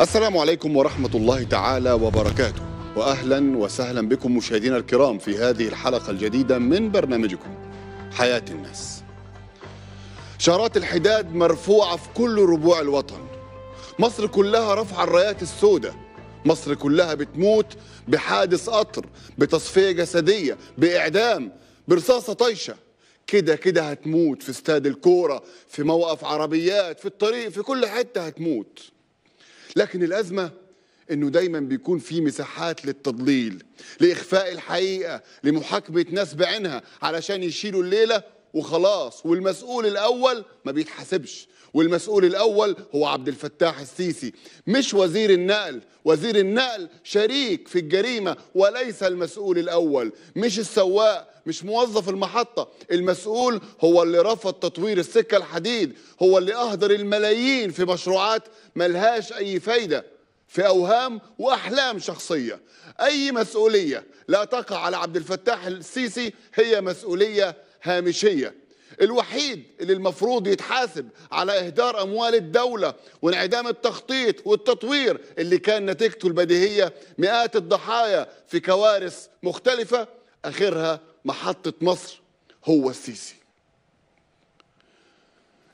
السلام عليكم ورحمة الله تعالى وبركاته وأهلا وسهلا بكم مشاهدينا الكرام في هذه الحلقة الجديدة من برنامجكم حياة الناس شارات الحداد مرفوعة في كل ربوع الوطن مصر كلها رفع الرايات السوداء مصر كلها بتموت بحادث قطر بتصفية جسدية بإعدام برصاصة طيشة كده كده هتموت في استاد الكورة في موقف عربيات في الطريق في كل حتة هتموت لكن الأزمة انه دايما بيكون في مساحات للتضليل لاخفاء الحقيقه لمحاكمه ناس بعينها علشان يشيلوا الليله وخلاص والمسؤول الأول ما بيتحاسبش والمسؤول الأول هو عبد الفتاح السيسي مش وزير النقل وزير النقل شريك في الجريمة وليس المسؤول الأول مش السواق مش موظف المحطة المسؤول هو اللي رفض تطوير السكة الحديد هو اللي أهدر الملايين في مشروعات ملهاش أي فايدة في أوهام وأحلام شخصية أي مسؤولية لا تقع على عبد الفتاح السيسي هي مسؤولية هامشية الوحيد اللي المفروض يتحاسب على إهدار أموال الدولة وانعدام التخطيط والتطوير اللي كان نتيجته البديهية مئات الضحايا في كوارث مختلفة آخرها محطة مصر هو السيسي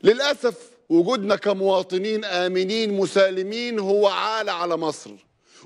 للأسف وجودنا كمواطنين آمنين مسالمين هو عالة على مصر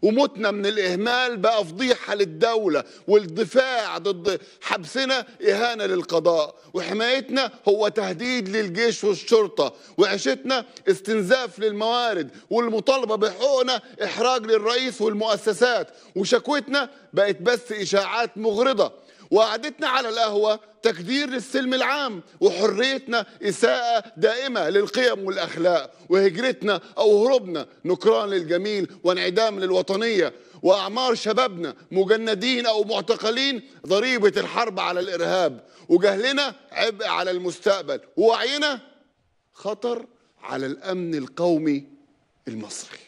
وموتنا من الإهمال بقى فضيحة للدولة والدفاع ضد حبسنا إهانة للقضاء وحمايتنا هو تهديد للجيش والشرطة وعيشتنا استنزاف للموارد والمطالبة بحقوقنا إحراج للرئيس والمؤسسات وشكوتنا بقت بس إشاعات مغرضة وقعدتنا على القهوة تكدير للسلم العام وحريتنا إساءة دائمة للقيم والأخلاق وهجرتنا أو هروبنا نكران للجميل وانعدام للوطنية وأعمار شبابنا مجندين أو معتقلين ضريبة الحرب على الإرهاب وجهلنا عبء على المستقبل ووعينا خطر على الأمن القومي المصري